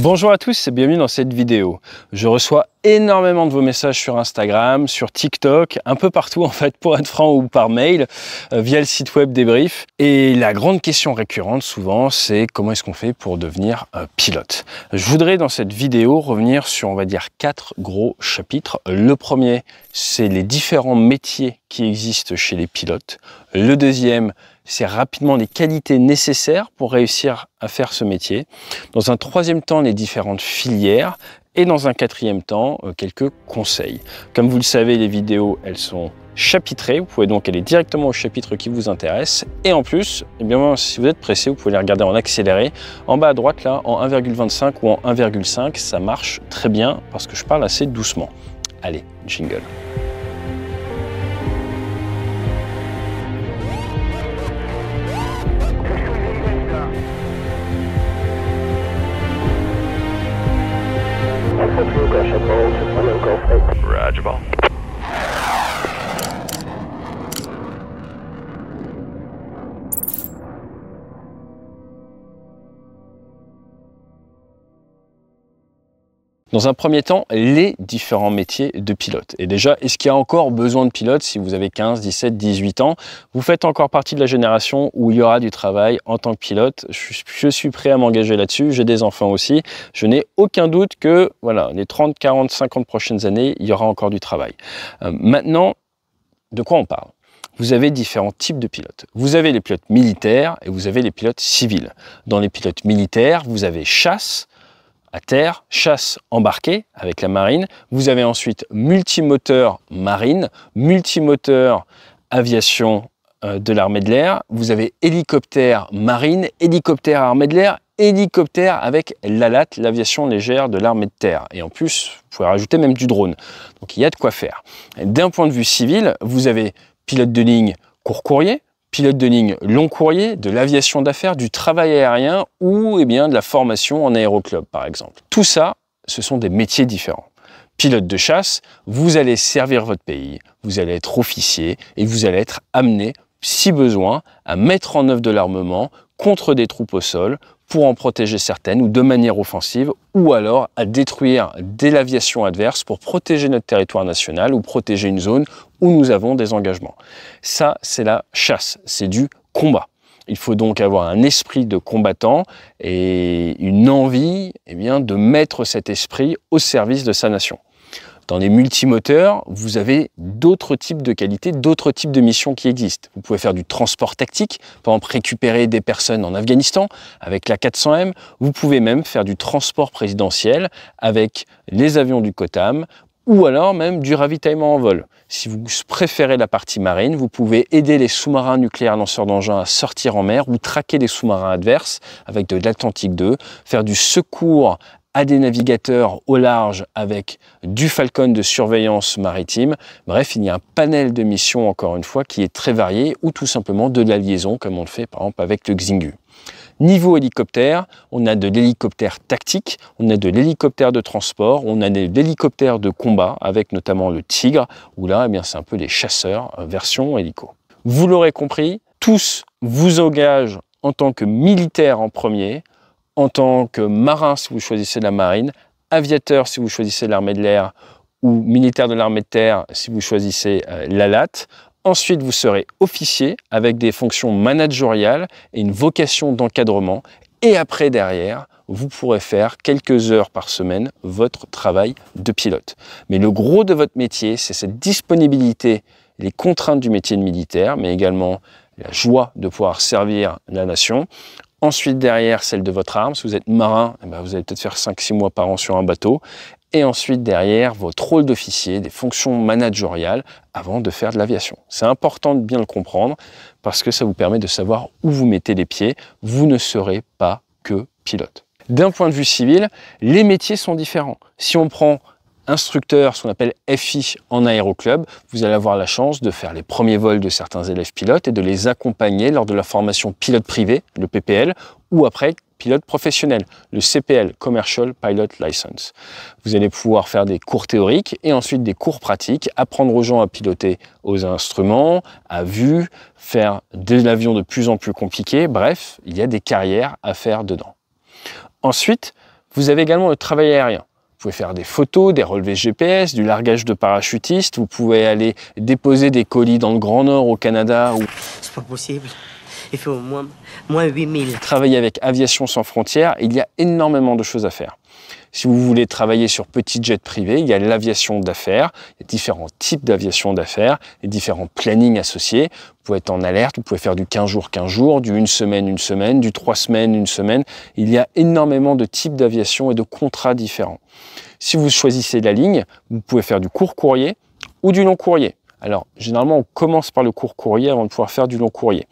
Bonjour à tous et bienvenue dans cette vidéo. Je reçois énormément de vos messages sur Instagram, sur TikTok, un peu partout en fait, pour être franc, ou par mail, euh, via le site web Débrief. Et la grande question récurrente souvent, c'est comment est-ce qu'on fait pour devenir pilote Je voudrais dans cette vidéo revenir sur, on va dire, quatre gros chapitres. Le premier, c'est les différents métiers qui existent chez les pilotes. Le deuxième, c'est rapidement les qualités nécessaires pour réussir à faire ce métier. Dans un troisième temps, les différentes filières et dans un quatrième temps, euh, quelques conseils. Comme vous le savez, les vidéos, elles sont chapitrées. Vous pouvez donc aller directement au chapitre qui vous intéresse. Et en plus, eh bien, si vous êtes pressé, vous pouvez les regarder en accéléré. En bas à droite, là, en 1,25 ou en 1,5, ça marche très bien parce que je parle assez doucement. Allez, jingle. Dans un premier temps, les différents métiers de pilote. Et déjà, est-ce qu'il y a encore besoin de pilote si vous avez 15, 17, 18 ans Vous faites encore partie de la génération où il y aura du travail en tant que pilote. Je suis prêt à m'engager là-dessus. J'ai des enfants aussi. Je n'ai aucun doute que voilà, les 30, 40, 50 prochaines années, il y aura encore du travail. Euh, maintenant, de quoi on parle vous avez différents types de pilotes. Vous avez les pilotes militaires et vous avez les pilotes civils. Dans les pilotes militaires, vous avez chasse, à terre, chasse embarquée avec la marine. Vous avez ensuite multimoteur marine, multimoteur aviation euh, de l'armée de l'air. Vous avez hélicoptère marine, hélicoptère armée de l'air, hélicoptère avec l'ALAT, l'aviation légère de l'armée de terre. Et en plus, vous pouvez rajouter même du drone. Donc il y a de quoi faire. D'un point de vue civil, vous avez pilote de ligne court courrier, pilote de ligne long courrier, de l'aviation d'affaires, du travail aérien ou eh bien, de la formation en aéroclub par exemple. Tout ça, ce sont des métiers différents. Pilote de chasse, vous allez servir votre pays, vous allez être officier et vous allez être amené, si besoin, à mettre en œuvre de l'armement contre des troupes au sol pour en protéger certaines ou de manière offensive, ou alors à détruire dès l'aviation adverse pour protéger notre territoire national ou protéger une zone où nous avons des engagements. Ça, c'est la chasse, c'est du combat. Il faut donc avoir un esprit de combattant et une envie eh bien, de mettre cet esprit au service de sa nation. Dans les multimoteurs, vous avez d'autres types de qualités, d'autres types de missions qui existent. Vous pouvez faire du transport tactique, par exemple récupérer des personnes en Afghanistan avec la 400M. Vous pouvez même faire du transport présidentiel avec les avions du Cotam ou alors même du ravitaillement en vol. Si vous préférez la partie marine, vous pouvez aider les sous-marins nucléaires lanceurs d'engins à sortir en mer ou traquer les sous-marins adverses avec de l'Atlantique 2, faire du secours à des navigateurs au large avec du Falcon de surveillance maritime. Bref, il y a un panel de missions, encore une fois, qui est très varié, ou tout simplement de la liaison, comme on le fait par exemple avec le Xingu. Niveau hélicoptère, on a de l'hélicoptère tactique, on a de l'hélicoptère de transport, on a de l'hélicoptère de combat, avec notamment le Tigre, où là, eh bien, c'est un peu les chasseurs euh, version hélico. Vous l'aurez compris, tous vous engagent en tant que militaire en premier, en tant que marin si vous choisissez la marine, aviateur si vous choisissez l'armée de l'air ou militaire de l'armée de terre si vous choisissez euh, la latte. Ensuite, vous serez officier avec des fonctions managériales et une vocation d'encadrement. Et après, derrière, vous pourrez faire quelques heures par semaine votre travail de pilote. Mais le gros de votre métier, c'est cette disponibilité, les contraintes du métier de militaire, mais également la joie de pouvoir servir la nation Ensuite, derrière, celle de votre arme. Si vous êtes marin, eh ben, vous allez peut-être faire 5-6 mois par an sur un bateau. Et ensuite, derrière, votre rôle d'officier, des fonctions managériales avant de faire de l'aviation. C'est important de bien le comprendre parce que ça vous permet de savoir où vous mettez les pieds. Vous ne serez pas que pilote. D'un point de vue civil, les métiers sont différents. Si on prend instructeur, ce qu'on appelle FI en aéroclub, vous allez avoir la chance de faire les premiers vols de certains élèves pilotes et de les accompagner lors de la formation pilote privé, le PPL, ou après pilote professionnel, le CPL, Commercial Pilot License. Vous allez pouvoir faire des cours théoriques et ensuite des cours pratiques, apprendre aux gens à piloter aux instruments, à vue, faire des avions de plus en plus compliqués, bref, il y a des carrières à faire dedans. Ensuite, vous avez également le travail aérien. Vous pouvez faire des photos, des relevés GPS, du largage de parachutistes. Vous pouvez aller déposer des colis dans le Grand Nord au Canada. Ou... C'est pas possible. Il faut au moins, moins 8000. Travailler avec Aviation sans frontières, il y a énormément de choses à faire. Si vous voulez travailler sur petit jet privé, il y a l'aviation d'affaires, il y a différents types d'aviation d'affaires, et différents plannings associés. Vous pouvez être en alerte, vous pouvez faire du 15 jours, 15 jours, du 1 semaine, une semaine, du trois semaines, une semaine. Il y a énormément de types d'aviation et de contrats différents. Si vous choisissez la ligne, vous pouvez faire du court courrier ou du long courrier. Alors, généralement, on commence par le court courrier avant de pouvoir faire du long courrier.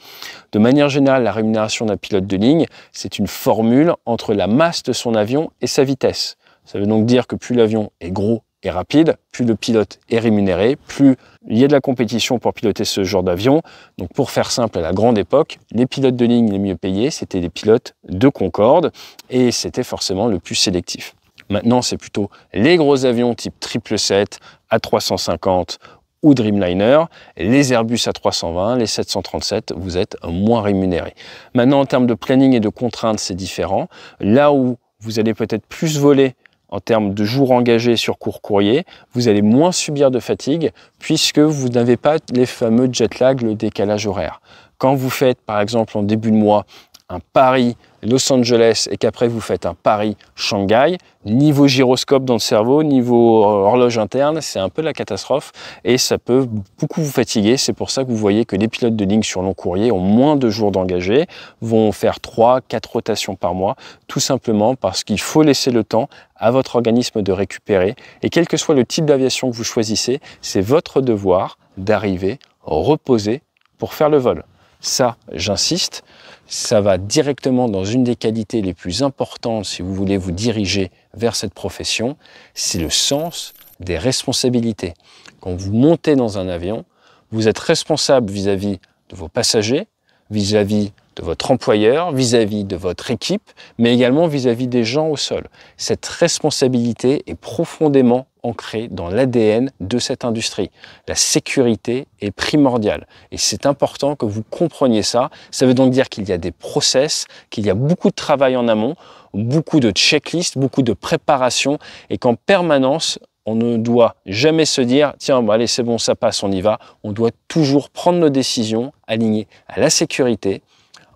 De manière générale, la rémunération d'un pilote de ligne, c'est une formule entre la masse de son avion et sa vitesse. Ça veut donc dire que plus l'avion est gros et rapide, plus le pilote est rémunéré, plus il y a de la compétition pour piloter ce genre d'avion. Donc pour faire simple, à la grande époque, les pilotes de ligne les mieux payés, c'était les pilotes de Concorde et c'était forcément le plus sélectif. Maintenant, c'est plutôt les gros avions type 777, à 350 ou Dreamliner, les Airbus A320, les 737, vous êtes moins rémunérés. Maintenant, en termes de planning et de contraintes, c'est différent. Là où vous allez peut-être plus voler en termes de jours engagés sur court courrier, vous allez moins subir de fatigue puisque vous n'avez pas les fameux jet lag, le décalage horaire. Quand vous faites par exemple en début de mois un Paris Los Angeles et qu'après vous faites un Paris Shanghai, niveau gyroscope dans le cerveau, niveau euh, horloge interne, c'est un peu la catastrophe et ça peut beaucoup vous fatiguer. C'est pour ça que vous voyez que les pilotes de ligne sur long courrier ont moins de jours d'engagés, vont faire 3, 4 rotations par mois, tout simplement parce qu'il faut laisser le temps à votre organisme de récupérer. Et quel que soit le type d'aviation que vous choisissez, c'est votre devoir d'arriver reposé pour faire le vol. Ça, j'insiste, ça va directement dans une des qualités les plus importantes si vous voulez vous diriger vers cette profession, c'est le sens des responsabilités. Quand vous montez dans un avion, vous êtes responsable vis-à-vis de vos passagers, vis-à-vis de votre employeur, vis à -vis de votre équipe, mais également vis-à-vis des gens au sol. Cette responsabilité est profondément ancré dans l'ADN de cette industrie. La sécurité est primordiale et c'est important que vous compreniez ça. Ça veut donc dire qu'il y a des process, qu'il y a beaucoup de travail en amont, beaucoup de checklists, beaucoup de préparation et qu'en permanence, on ne doit jamais se dire, tiens, allez, c'est bon, ça passe, on y va. On doit toujours prendre nos décisions alignées à la sécurité,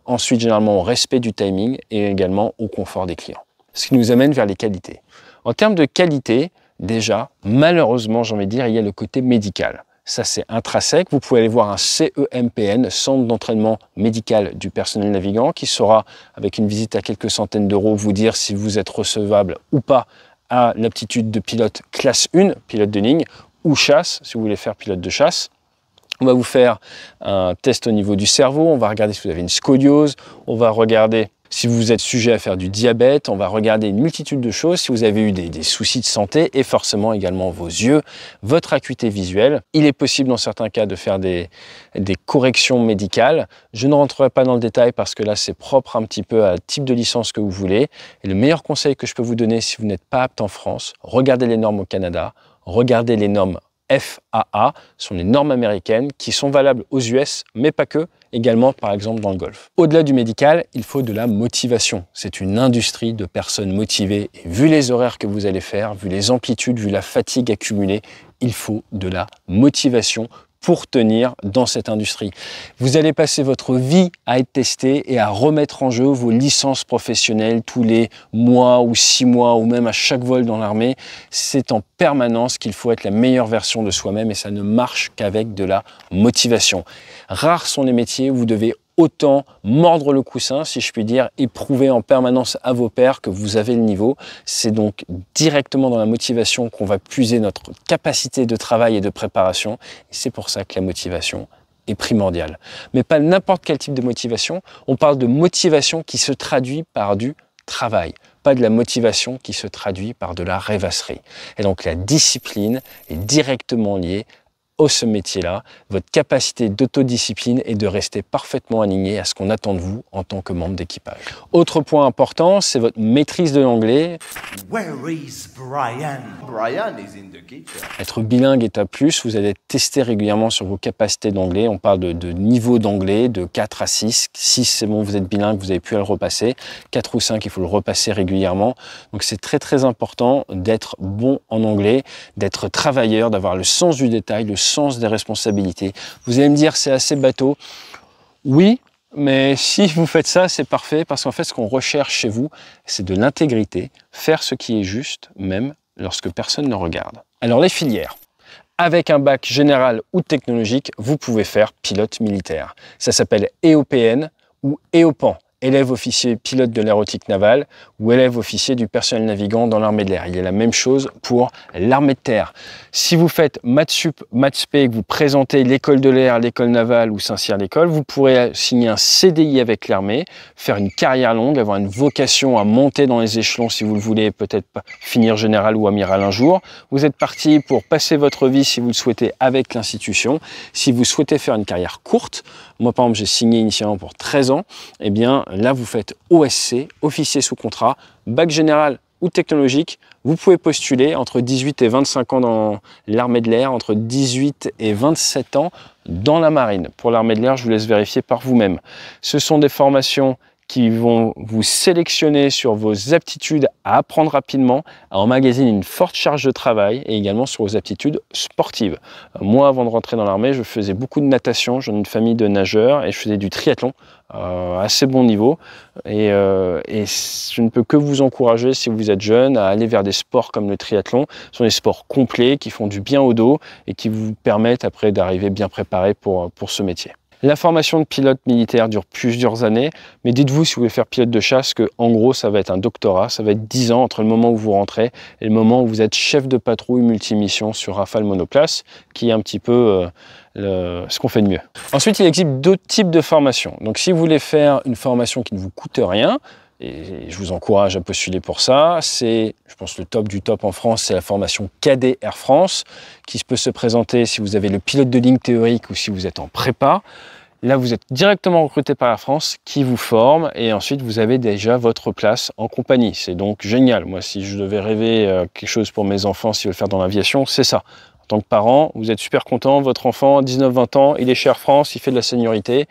ensuite généralement au respect du timing et également au confort des clients. Ce qui nous amène vers les qualités. En termes de qualité, déjà, malheureusement, j'ai envie de dire, il y a le côté médical. Ça, c'est intrinsèque. Vous pouvez aller voir un CEMPN, Centre d'entraînement médical du personnel navigant, qui saura, avec une visite à quelques centaines d'euros, vous dire si vous êtes recevable ou pas à l'aptitude de pilote classe 1, pilote de ligne, ou chasse, si vous voulez faire pilote de chasse. On va vous faire un test au niveau du cerveau, on va regarder si vous avez une scoliose, on va regarder si vous êtes sujet à faire du diabète, on va regarder une multitude de choses. Si vous avez eu des, soucis de santé et forcément également vos yeux, votre acuité visuelle, il est possible dans certains cas de faire des, des corrections médicales. Je ne rentrerai pas dans le détail parce que là, c'est propre un petit peu à type de licence que vous voulez. Et le meilleur conseil que je peux vous donner si vous n'êtes pas apte en France, regardez les normes au Canada, regardez les normes FAA, sont les normes américaines qui sont valables aux US, mais pas que, également par exemple dans le Golfe. Au-delà du médical, il faut de la motivation. C'est une industrie de personnes motivées et vu les horaires que vous allez faire, vu les amplitudes, vu la fatigue accumulée, il faut de la motivation pour tenir dans cette industrie. Vous allez passer votre vie à être testé et à remettre en jeu vos licences professionnelles tous les mois ou six mois ou même à chaque vol dans l'armée. C'est en permanence qu'il faut être la meilleure version de soi-même et ça ne marche qu'avec de la motivation. Rares sont les métiers où vous devez autant mordre le coussin, si je puis dire, et prouver en permanence à vos pairs que vous avez le niveau. C'est donc directement dans la motivation qu'on va puiser notre capacité de travail et de préparation. c'est pour ça que la motivation est primordiale. Mais pas n'importe quel type de motivation. On parle de motivation qui se traduit par du travail, pas de la motivation qui se traduit par de la rêvasserie. Et donc la discipline est directement liée ce métier-là, votre capacité d'autodiscipline et de rester parfaitement aligné à ce qu'on attend de vous en tant que membre d'équipage. Autre point important, c'est votre maîtrise de l'anglais. Être bilingue est à plus, vous allez être testé régulièrement sur vos capacités d'anglais. On parle de, niveau d'anglais de 4 à 6. 6, c'est bon, vous êtes bilingue, vous avez pu le repasser. 4 ou 5, il faut le repasser régulièrement. Donc c'est très très important d'être bon en anglais, d'être travailleur, d'avoir le sens du détail, le sens des responsabilités. Vous allez me dire, c'est assez bateau. Oui, mais si vous faites ça, c'est parfait, parce qu'en fait, ce qu'on recherche chez vous, c'est de l'intégrité, faire ce qui est juste, même lorsque personne ne regarde. Alors les filières. Avec un bac général ou technologique, vous pouvez faire pilote militaire. Ça s'appelle EOPN ou EOPAN élève officier pilote de l'aérotique navale ou élève officier du personnel navigant dans l'armée de l'air. Il est la même chose pour l'armée de terre. Si vous faites matsup, MATSP que vous présentez l'école de l'air, l'école navale ou Saint-Cyr l'école, vous pourrez signer un CDI avec l'armée, faire une carrière longue, avoir une vocation à monter dans les échelons si vous le voulez, peut-être finir général ou amiral un jour. Vous êtes parti pour passer votre vie si vous le souhaitez avec l'institution. Si vous souhaitez faire une carrière courte, moi par exemple j'ai signé initialement pour 13 ans, et eh bien là vous faites OSC, officier sous contrat, bac général ou technologique, vous pouvez postuler entre 18 et 25 ans dans l'armée de l'air, entre 18 et 27 ans dans la marine. Pour l'armée de l'air, je vous laisse vérifier par vous-même. Ce sont des formations qui vont vous sélectionner sur vos aptitudes à apprendre rapidement, à emmagasiner une forte charge de travail et également sur vos aptitudes sportives. Euh, moi, avant de rentrer dans l'armée, je faisais beaucoup de natation, j'ai une famille de nageurs et je faisais du triathlon euh, assez bon niveau. Et, euh, et, je ne peux que vous encourager, si vous êtes jeune, à aller vers des sports comme le triathlon. Ce sont des sports complets qui font du bien au dos et qui vous permettent après d'arriver bien préparé pour, pour ce métier. La formation de pilote militaire dure plusieurs années, mais dites-vous si vous voulez faire pilote de chasse que en gros ça va être un doctorat, ça va être 10 ans entre le moment où vous rentrez et le moment où vous êtes chef de patrouille multimission sur Rafale monoplace, qui est un petit peu euh, ce qu'on fait de mieux. Ensuite, il existe deux types de formations. Donc si vous voulez faire une formation qui ne vous coûte rien, et je vous encourage à postuler pour ça. C'est, je pense, le top du top en France, c'est la formation KD Air France, qui peut se présenter si vous avez le pilote de ligne théorique ou si vous êtes en prépa. Là, vous êtes directement recruté par Air France qui vous forme et ensuite vous avez déjà votre place en compagnie. C'est donc génial. Moi, si je devais rêver euh, quelque chose pour mes enfants, s'ils veulent faire dans l'aviation, c'est ça. En tant que parent, vous êtes super content. Votre enfant, 19-20 ans, il est chez Air France, il fait de la seniorité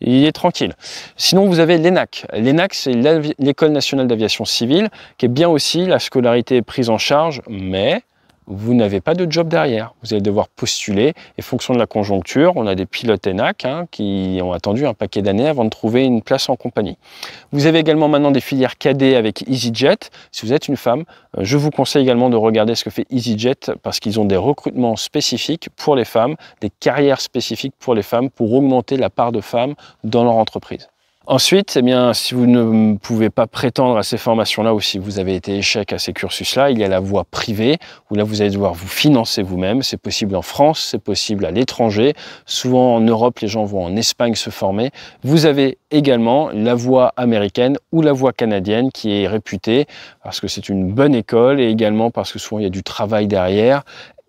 il est tranquille. Sinon, vous avez l'ENAC. L'ENAC, c'est l'École nationale d'aviation civile, qui est bien aussi, la scolarité prise en charge, mais vous n'avez pas de job derrière. Vous allez devoir postuler et fonction de la conjoncture, on a des pilotes ENAC hein, qui ont attendu un paquet d'années avant de trouver une place en compagnie. Vous avez également maintenant des filières cadets avec EasyJet. Si vous êtes une femme, euh, je vous conseille également de regarder ce que fait EasyJet parce qu'ils ont des recrutements spécifiques pour les femmes, des carrières spécifiques pour les femmes pour augmenter la part de femmes dans leur entreprise. Ensuite, eh bien, si vous ne pouvez pas prétendre à ces formations-là ou si vous avez été échec à ces cursus-là, il y a la voie privée où là vous allez devoir vous financer vous-même. C'est possible en France, c'est possible à l'étranger. Souvent en Europe, les gens vont en Espagne se former. Vous avez également la voie américaine ou la voie canadienne qui est réputée parce que c'est une bonne école et également parce que souvent il y a du travail derrière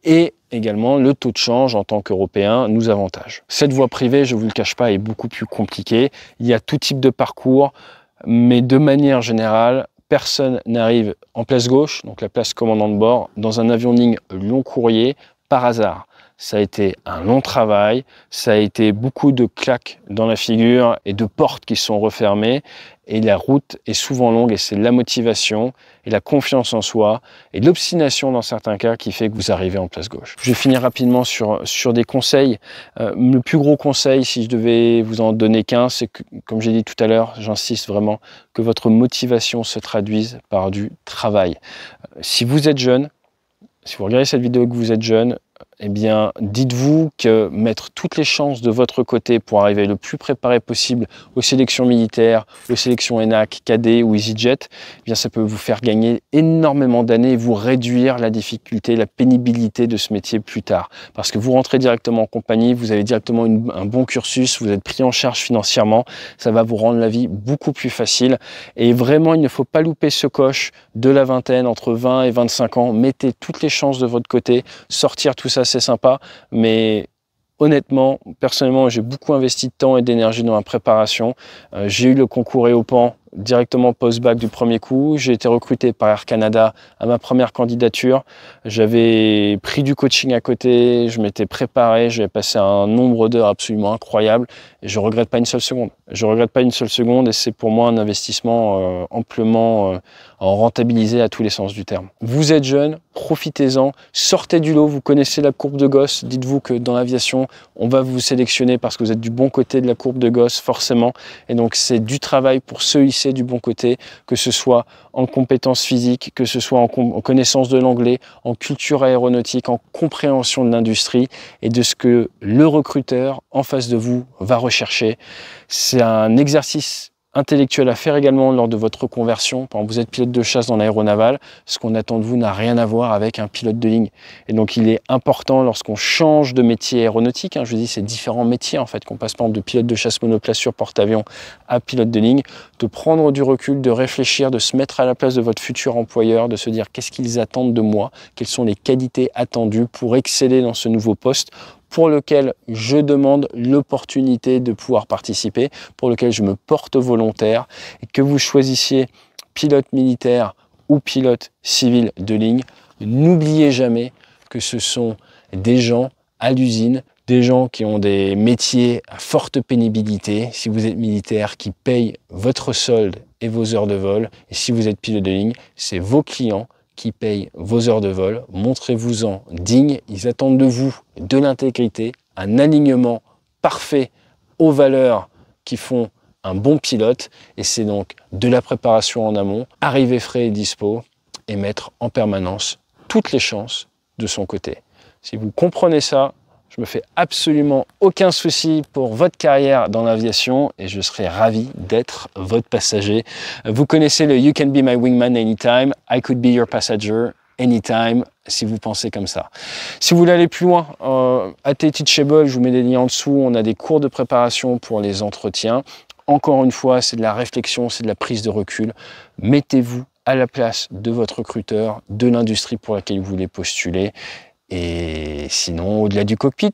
et également le taux de change en tant qu'Européens nous avantage. Cette voie privée, je vous le cache pas, est beaucoup plus compliquée. Il y a tout type de parcours, mais de manière générale, personne n'arrive en place gauche, donc la place commandant de bord, dans un avion ligne long courrier par hasard ça a été un long travail, ça a été beaucoup de claques dans la figure et de portes qui sont refermées. Et la route est souvent longue et c'est la motivation et la confiance en soi et l'obstination dans certains cas qui fait que vous arrivez en place gauche. Je vais finir rapidement sur, sur des conseils. Euh, le plus gros conseil, si je devais vous en donner qu'un, c'est que, comme j'ai dit tout à l'heure, j'insiste vraiment, que votre motivation se traduise par du travail. Euh, si vous êtes jeune, si vous regardez cette vidéo et que vous êtes jeune, eh bien, dites-vous que mettre toutes les chances de votre côté pour arriver le plus préparé possible aux sélections militaires, aux sélections ENAC, KD ou EasyJet, eh bien, ça peut vous faire gagner énormément d'années et vous réduire la difficulté, la pénibilité de ce métier plus tard. Parce que vous rentrez directement en compagnie, vous avez directement un bon cursus, vous êtes pris en charge financièrement, ça va vous rendre la vie beaucoup plus facile. Et vraiment, il ne faut pas louper ce coche de la vingtaine, entre 20 et 25 ans. Mettez toutes les chances de votre côté, sortir tout ça c'est sympa. Mais honnêtement, personnellement, j'ai beaucoup investi de temps et d'énergie dans ma préparation. Euh, j'ai eu le concours EOPAN directement post-bac du premier coup. J'ai été recruté par Air Canada à ma première candidature. J'avais pris du coaching à côté, je m'étais préparé, j'avais passé un nombre d'heures absolument incroyable et je regrette pas une seule seconde. Je regrette pas une seule seconde et c'est pour moi un investissement euh, amplement euh, rentabilisé à tous les sens du terme. Vous êtes jeune, profitez-en, sortez du lot, vous connaissez la courbe de gosse. dites-vous que dans l'aviation, on va vous sélectionner parce que vous êtes du bon côté de la courbe de gosse, forcément et donc c'est du travail pour ceux ici du bon côté, que ce soit en compétences physiques, que ce soit en, en connaissance de l'anglais, en culture aéronautique, en compréhension de l'industrie et de ce que le recruteur en face de vous va rechercher. C'est un exercice intellectuel à faire également lors de votre conversion, quand vous êtes pilote de chasse dans l'aéronaval, ce qu'on attend de vous n'a rien à voir avec un pilote de ligne. Et donc, il est important lorsqu'on change de métier aéronautique, hein, Je je dis ces différents métiers en fait, qu'on passe par de pilote de chasse monoplace sur porte-avions à pilote de ligne, de prendre du recul, de réfléchir, de se mettre à la place de votre futur employeur, de se dire qu'est-ce qu'ils attendent de moi, quelles sont les qualités attendues pour exceller dans ce nouveau poste pour lequel je demande l'opportunité de pouvoir participer, pour lequel je me porte volontaire, et que vous choisissiez pilote militaire ou pilote civil de ligne, n'oubliez jamais que ce sont des gens à l'usine, des gens qui ont des métiers à forte pénibilité, si vous êtes militaire, qui payent votre solde et vos heures de vol, et si vous êtes pilote de ligne, c'est vos clients qui payent vos heures de vol. Montrez-vous-en digne. Ils attendent de vous de l'intégrité, un alignement parfait aux valeurs qui font un bon pilote. Et c'est donc de la préparation en amont, arriver frais et dispo, et mettre en permanence toutes les chances de son côté. Si vous comprenez ça, je me fais absolument aucun souci pour votre carrière dans l'aviation et je serai ravi d'être votre passager. Vous connaissez le You can be my wingman anytime, I could be your passenger anytime si vous pensez comme ça. Si vous voulez aller plus loin, euh, à Teachable, je vous mets des liens en dessous, on a des cours de préparation pour les entretiens. Encore une fois, c'est de la réflexion, c'est de la prise de recul. Mettez-vous à la place de votre recruteur, de l'industrie pour laquelle vous voulez postuler et sinon, au-delà du cockpit,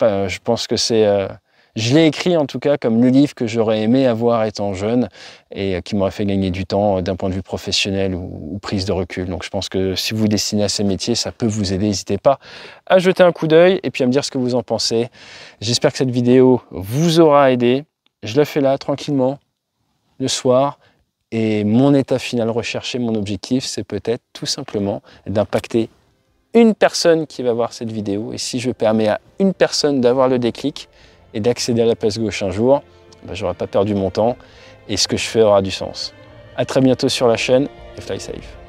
je pense que c'est... Euh, je l'ai écrit en tout cas comme le livre que j'aurais aimé avoir étant jeune et euh, qui m'aurait fait gagner du temps euh, d'un point de vue professionnel ou, ou, prise de recul. Donc je pense que si vous vous destinez à ces métiers, ça peut vous aider. N'hésitez pas à jeter un coup d'œil et puis à me dire ce que vous en pensez. J'espère que cette vidéo vous aura aidé. Je la fais là tranquillement le soir. Et mon état final recherché, mon objectif, c'est peut-être tout simplement d'impacter une personne qui va voir cette vidéo. Et si je permets à une personne d'avoir le déclic et d'accéder à la place gauche un jour, ben, j'aurai pas perdu mon temps et ce que je fais aura du sens. À très bientôt sur la chaîne et fly safe.